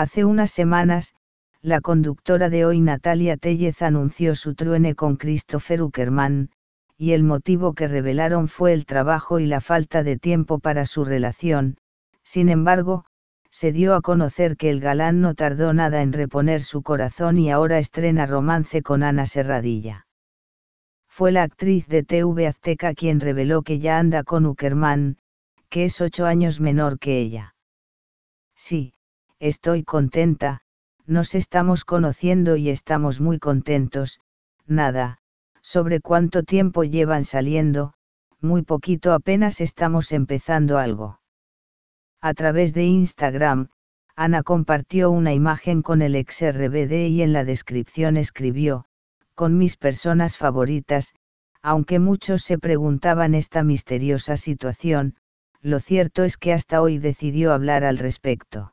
Hace unas semanas, la conductora de hoy Natalia Tellez anunció su truene con Christopher Uckerman, y el motivo que revelaron fue el trabajo y la falta de tiempo para su relación, sin embargo, se dio a conocer que el galán no tardó nada en reponer su corazón y ahora estrena romance con Ana Serradilla. Fue la actriz de TV Azteca quien reveló que ya anda con Uckerman, que es ocho años menor que ella. Sí, estoy contenta, nos estamos conociendo y estamos muy contentos, nada, sobre cuánto tiempo llevan saliendo, muy poquito apenas estamos empezando algo. A través de Instagram, Ana compartió una imagen con el ex RBD y en la descripción escribió, con mis personas favoritas, aunque muchos se preguntaban esta misteriosa situación, lo cierto es que hasta hoy decidió hablar al respecto.